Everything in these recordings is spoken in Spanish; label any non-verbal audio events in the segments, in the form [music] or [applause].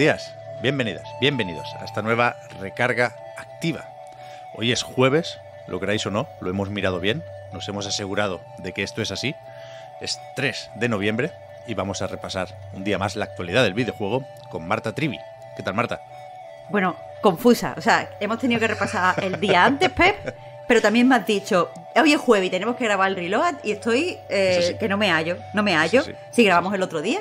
días, bienvenidas, bienvenidos a esta nueva recarga activa. Hoy es jueves, lo queráis o no, lo hemos mirado bien, nos hemos asegurado de que esto es así. Es 3 de noviembre y vamos a repasar un día más la actualidad del videojuego con Marta Trivi. ¿Qué tal, Marta? Bueno, confusa. O sea, hemos tenido que repasar el día antes, Pep, pero también me has dicho, hoy es jueves y tenemos que grabar el reload y estoy eh, que no me hallo, no me hallo. Si grabamos el otro día.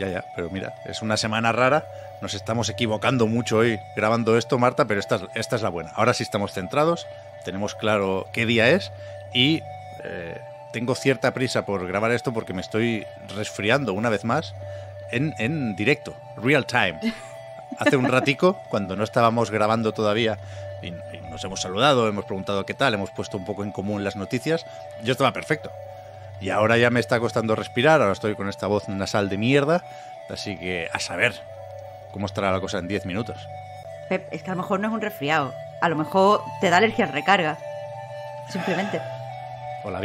Ya, ya, pero mira, es una semana rara. Nos estamos equivocando mucho hoy grabando esto, Marta, pero esta, es la buena. Ahora sí estamos centrados, tenemos claro qué día es y eh, tengo cierta prisa por grabar esto porque me estoy resfriando una vez más en, en directo, real time. Hace un ratico, cuando no estábamos grabando todavía y nos hemos saludado, hemos preguntado qué tal, hemos puesto un poco en común las noticias, yo estaba perfecto. Y ahora ya me está costando respirar, ahora estoy con esta voz nasal de mierda, así que a saber cómo estará la cosa en 10 minutos. Pep, es que a lo mejor no es un resfriado, a lo mejor te da alergia al recarga, simplemente. O la [laughs]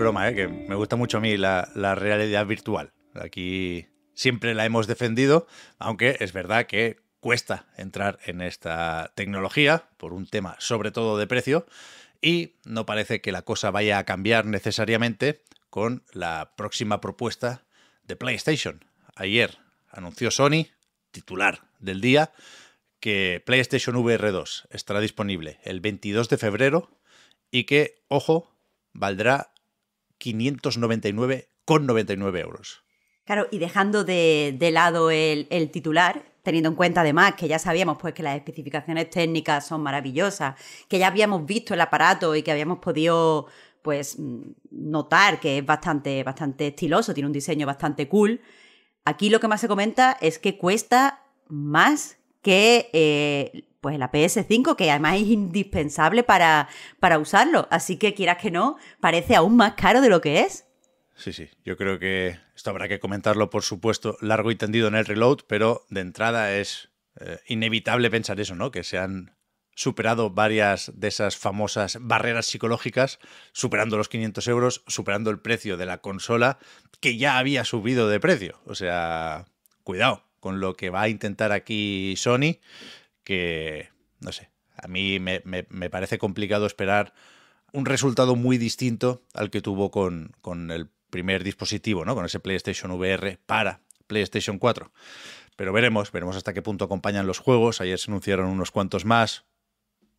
broma, ¿eh? que me gusta mucho a mí la, la realidad virtual. Aquí siempre la hemos defendido, aunque es verdad que cuesta entrar en esta tecnología por un tema sobre todo de precio y no parece que la cosa vaya a cambiar necesariamente con la próxima propuesta de PlayStation. Ayer anunció Sony, titular del día, que PlayStation VR 2 estará disponible el 22 de febrero y que, ojo, valdrá 599,99 euros. Claro, y dejando de, lado el, titular, teniendo en cuenta además que ya sabíamos pues, que las especificaciones técnicas son maravillosas, que ya habíamos visto el aparato y que habíamos podido pues, notar que es bastante, bastante estiloso, tiene un diseño bastante cool. Aquí lo que más se comenta es que cuesta más que eh, pues la PS5, que además es indispensable para, para usarlo. Así que quieras que no, parece aún más caro de lo que es. Sí, sí, yo creo que esto habrá que comentarlo, por supuesto, largo y tendido en el reload, pero de entrada es eh, inevitable pensar eso, ¿no? Que se han superado varias de esas famosas barreras psicológicas, superando los 500 euros, superando el precio de la consola, que ya había subido de precio. O sea, cuidado con lo que va a intentar aquí Sony que, no sé, a mí me, parece complicado esperar un resultado muy distinto al que tuvo con, con el primer dispositivo, ¿no? Con ese PlayStation VR para PlayStation 4. Pero veremos, veremos hasta qué punto acompañan los juegos. Ayer se anunciaron unos cuantos más.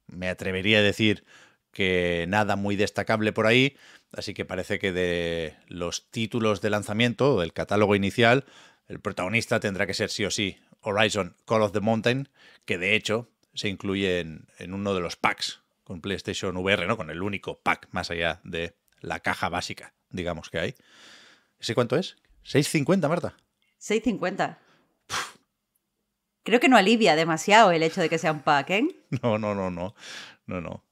Me atrevería a decir que nada muy destacable por ahí. Así que parece que de los títulos de lanzamiento, del catálogo inicial, el protagonista tendrá que ser sí o sí Horizon Call of the Mountain, que de hecho se incluye en, uno de los packs con PlayStation VR, ¿no? Con el único pack más allá de la caja básica, digamos que hay. ¿Sé cuánto es? 6.50, Marta. 6.50. Creo que no alivia demasiado el hecho de que sea un pack, ¿eh? [laughs] No, no, no, no. No, no.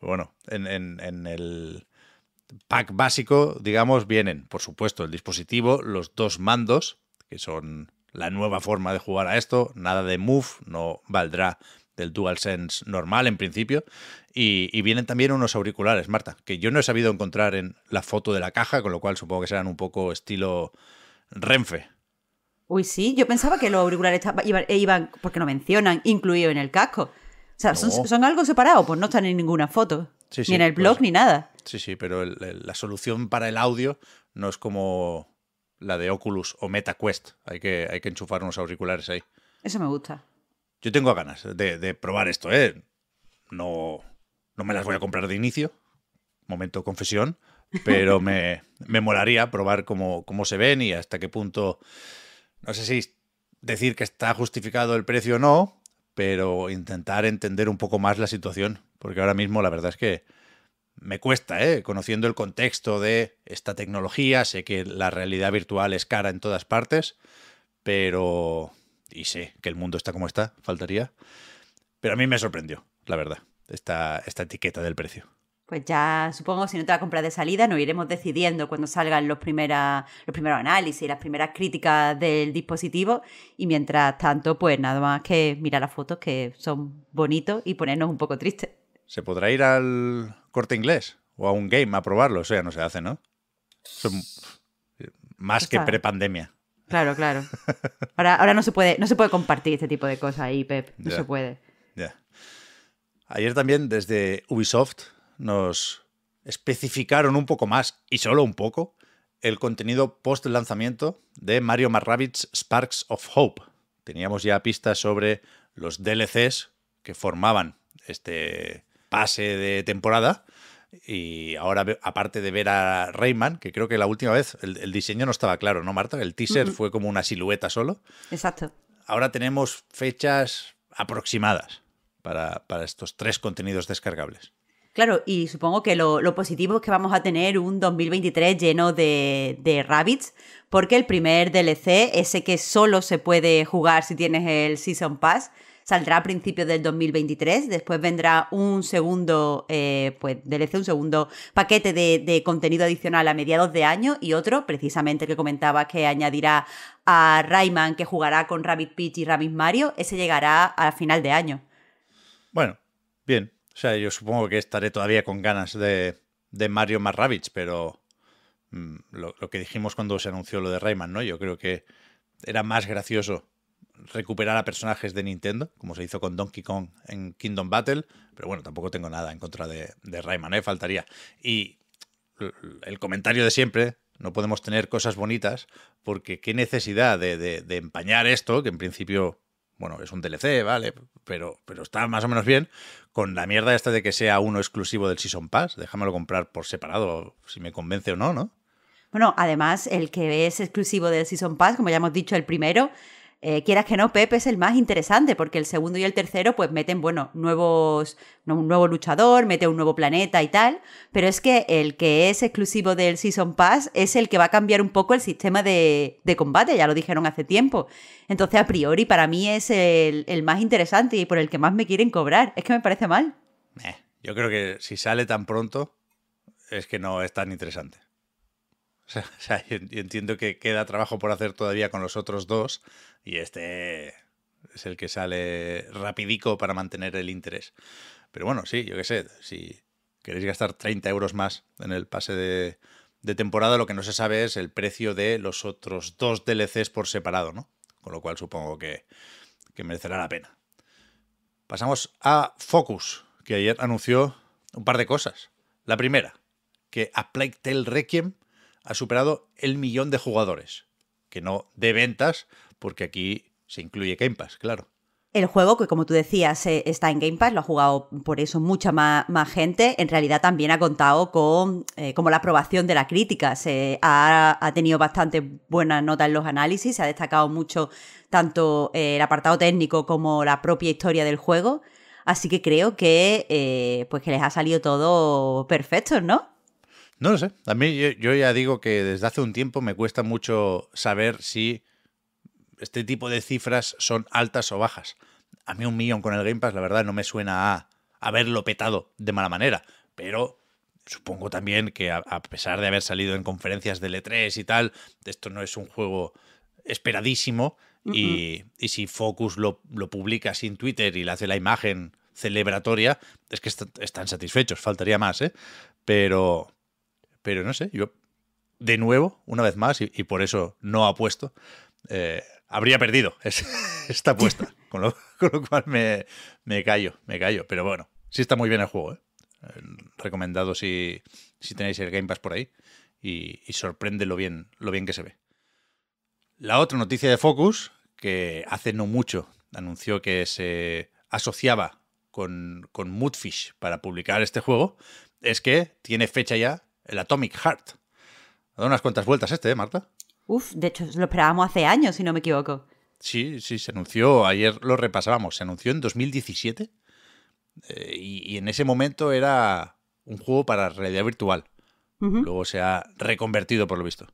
Bueno, en, en el pack básico, digamos, vienen, por supuesto, el dispositivo, los dos mandos, que son la nueva forma de jugar a esto, nada de Move, no valdrá del dual sense normal en principio. Y, vienen también unos auriculares, Marta, que yo no he sabido encontrar en la foto de la caja, con lo cual supongo que serán un poco estilo Renfe. Uy, sí, yo pensaba que los auriculares iban, e porque no mencionan, incluido en el casco. O sea, son, algo separado, pues no están en ninguna foto, ni en el pues blog, ni nada. Sí, sí, pero la solución para el audio no es como la de Oculus o MetaQuest. Hay que, hay que enchufar unos auriculares ahí. Eso me gusta. Yo tengo ganas de, de probar esto, ¿eh? No, no me las voy a comprar de inicio, momento confesión, pero me, [laughs] me molaría probar cómo, cómo se ven y hasta qué punto, no sé si decir que está justificado el precio o no, pero intentar entender un poco más la situación, porque ahora mismo la verdad es que me cuesta, ¿eh? conociendo el contexto de esta tecnología, sé que la realidad virtual es cara en todas partes, pero... Y sé que el mundo está como está, faltaría. Pero a mí me sorprendió, la verdad, esta, etiqueta del precio. Pues ya supongo, si no te la comprar de salida, nos iremos decidiendo cuando salgan los, los primeros análisis, y las primeras críticas del dispositivo. Y mientras tanto, pues nada más que mirar las fotos que son bonitos y ponernos un poco tristes. ¿Se podrá ir al corte inglés o a un game a probarlo. Eso ya no se hace, ¿no? Son más que prepandemia. Claro, claro. Ahora, ahora no, se puede, no se puede compartir este tipo de cosas ahí, Pep. No se puede. Ayer también desde Ubisoft nos especificaron un poco más, y solo un poco, el contenido post lanzamiento de Mario Rabbids Sparks of Hope. Teníamos ya pistas sobre los DLCs que formaban este pase de temporada. Y ahora, aparte de ver a Rayman, que creo que la última vez el, diseño no estaba claro, ¿no, Marta? El teaser fue como una silueta solo. Exacto. Ahora tenemos fechas aproximadas para, estos tres contenidos descargables. Claro, y supongo que lo, positivo es que vamos a tener un 2023 lleno de, de rabbits, porque el primer DLC, ese que solo se puede jugar si tienes el Season Pass, saldrá a principios del 2023, después vendrá un segundo, eh, pues un segundo paquete de, contenido adicional a mediados de año y otro, precisamente que comentaba que añadirá a Rayman, que jugará con Rabbit Peach y Rabbit Mario, ese llegará a final de año. Bueno, bien. O sea, yo supongo que estaré todavía con ganas de, de Mario más Rabbits, pero mm, lo, lo, que dijimos cuando se anunció lo de Rayman, ¿no? Yo creo que era más gracioso recuperar a personajes de Nintendo, como se hizo con Donkey Kong en Kingdom Battle, pero bueno, tampoco tengo nada en contra de, de Rayman, ¿eh? faltaría. Y el comentario de siempre, no podemos tener cosas bonitas, porque qué necesidad de, empañar esto, que en principio, bueno, es un DLC, ¿vale? Pero, pero está más o menos bien, con la mierda esta de que sea uno exclusivo del Season Pass, déjamelo comprar por separado, si me convence o no, ¿no? Bueno, además, el que es exclusivo del Season Pass, como ya hemos dicho, el primero, eh, quieras que no, Pepe es el más interesante, porque el segundo y el tercero, pues meten, bueno, nuevos, un nuevo luchador, mete un nuevo planeta y tal, pero es que el que es exclusivo del Season Pass es el que va a cambiar un poco el sistema de, combate, ya lo dijeron hace tiempo. Entonces, a priori, para mí es el, más interesante y por el que más me quieren cobrar. Es que me parece mal. Eh, yo creo que si sale tan pronto, es que no es tan interesante. O sea, [laughs] yo entiendo que queda trabajo por hacer todavía con los otros dos y este es el que sale rapidico para mantener el interés. Pero bueno, sí, yo qué sé, si queréis gastar 30 euros más en el pase de, temporada, lo que no se sabe es el precio de los otros dos DLCs por separado, ¿no? Con lo cual supongo que, merecerá la pena. Pasamos a Focus, que ayer anunció un par de cosas. La primera, que a Plague Requiem ha superado el millón de jugadores, que no de ventas, porque aquí se incluye Game Pass, claro. El juego, que como tú decías, eh, está en Game Pass, lo ha jugado por eso mucha más, gente, en realidad también ha contado con eh, como la aprobación de la crítica. Se ha, tenido bastante buena nota en los análisis, se ha destacado mucho tanto eh, el apartado técnico como la propia historia del juego. Así que creo que pues que les ha salido todo perfecto, ¿no? No lo sé. A mí yo, ya digo que desde hace un tiempo me cuesta mucho saber si este tipo de cifras son altas o bajas. A mí un millón con el Game Pass, la verdad, no me suena a haberlo petado de mala manera. Pero supongo también que a, pesar de haber salido en conferencias de L3 y tal, esto no es un juego esperadísimo. Y, si Focus lo, lo publica sin Twitter y le hace la imagen celebratoria, es que están satisfechos, faltaría más, ¿eh? Pero, pero no sé, yo de nuevo, una vez más, y, por eso no apuesto, eh, habría perdido [laughs] esta apuesta. Con lo, [laughs] cual me, callo, me callo. Pero bueno, sí está muy bien el juego. ¿eh? Eh, recomendado si, tenéis el Game Pass por ahí. Y, sorprende lo bien, lo bien que se ve. La otra noticia de Focus, que hace no mucho anunció que se asociaba con, con Moodfish para publicar este juego, es que tiene fecha ya el Atomic Heart. Ha dado unas cuantas vueltas este, ¿eh, Marta? Uf, de hecho lo esperábamos hace años, si no me equivoco. Sí, sí, se anunció, ayer lo repasábamos, se anunció en 2017 eh, y, en ese momento era un juego para realidad virtual. Luego se ha reconvertido por lo visto.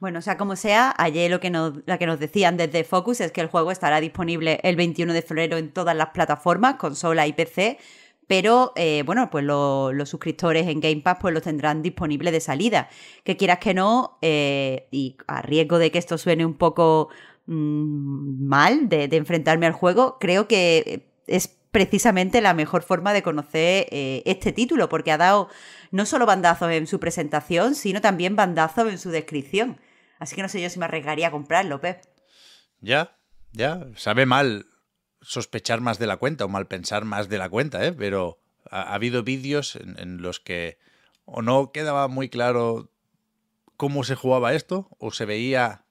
Bueno, sea, como sea, ayer lo que, nos, la que nos decían desde Focus es que el juego estará disponible el 21 de febrero en todas las plataformas, consola y PC, pero eh, bueno, pues los suscriptores en Game Pass pues los tendrán disponibles de salida. Que quieras que no, eh, y a riesgo de que esto suene un poco mm, mal de, enfrentarme al juego, creo que es precisamente la mejor forma de conocer eh, este título, porque ha dado no solo bandazos en su presentación, sino también bandazos en su descripción. Así que no sé yo si me arriesgaría a comprarlo, Pep. Ya, ya, sabe mal sospechar más de la cuenta o mal pensar más de la cuenta, ¿eh? pero ha, habido vídeos en, los que o no quedaba muy claro cómo se jugaba esto o se veía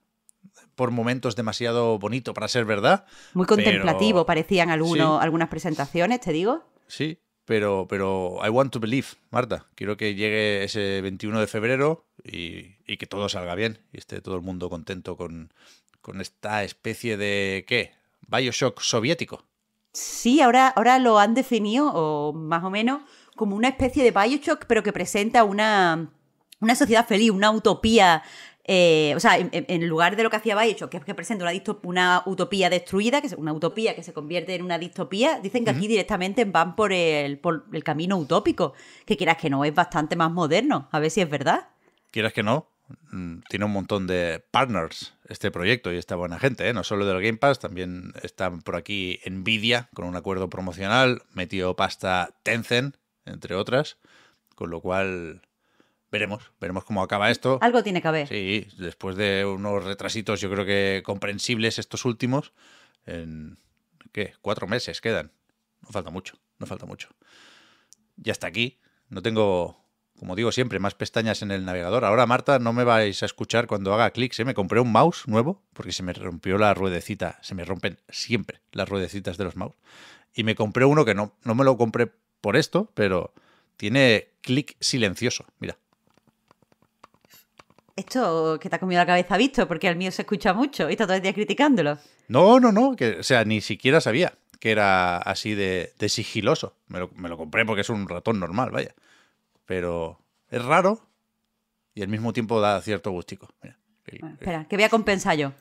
por momentos demasiado bonito para ser verdad. Muy contemplativo parecían algunos, algunas presentaciones, te digo. Sí, pero, pero I want to believe, Marta. Quiero que llegue ese 21 de febrero y, y que todo salga bien y esté todo el mundo contento con, con esta especie de, ¿qué? Bioshock soviético. Sí, ahora, ahora lo han definido, o más o menos, como una especie de Bioshock, pero que presenta una, una sociedad feliz, una utopía. Eh, o sea, en, lugar de lo que hacía Bioshock, que que presenta una, una utopía destruida, que es una utopía que se convierte en una distopía, dicen que aquí directamente van por el, por el camino utópico, que quieras que no, es bastante más moderno, a ver si es verdad. Quieras que no, Mm, tiene un montón de partners este proyecto y esta buena gente, ¿eh? no solo del Game Pass, también están por aquí Nvidia con un acuerdo promocional, metió pasta Tencent, entre otras, con lo cual veremos, veremos cómo acaba esto. Algo tiene que haber. Sí, después de unos retrasitos yo creo que comprensibles estos últimos, en, ¿qué? Cuatro meses quedan, no falta mucho, no falta mucho. ya está aquí, no tengo como digo siempre, más pestañas en el navegador. Ahora, Marta, no me vais a escuchar cuando haga clic. me compré un mouse nuevo porque se me rompió la ruedecita. Se me rompen siempre las ruedecitas de los mouse. Y me compré uno que no, no me lo compré por esto, pero tiene clic silencioso. Mira. Esto que te ha comido la cabeza, visto, porque al mío se escucha mucho y está todo el día criticándolo. No, no, no. Que, o sea, ni siquiera sabía que era así de, sigiloso. me lo compré porque es un ratón normal, vaya pero es raro y al mismo tiempo da cierto gustico. espera, que voy a compensar yo.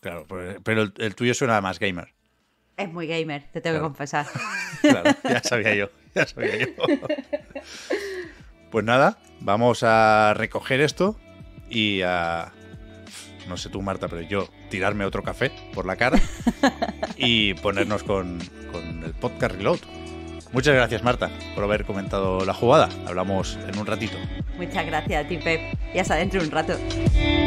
claro, pues, pero el, tuyo suena más gamer. Es muy gamer, te tengo que confesar. [laughs] claro, ya sabía yo, Pues nada, vamos a recoger esto y a... No sé tú, Marta, pero yo tirarme otro café por la cara [laughs] y ponernos con, con el podcast Reload. Muchas gracias, Marta, por haber comentado la jugada. Hablamos en un ratito. Muchas gracias a ti, Pep. Ya hasta dentro de un rato.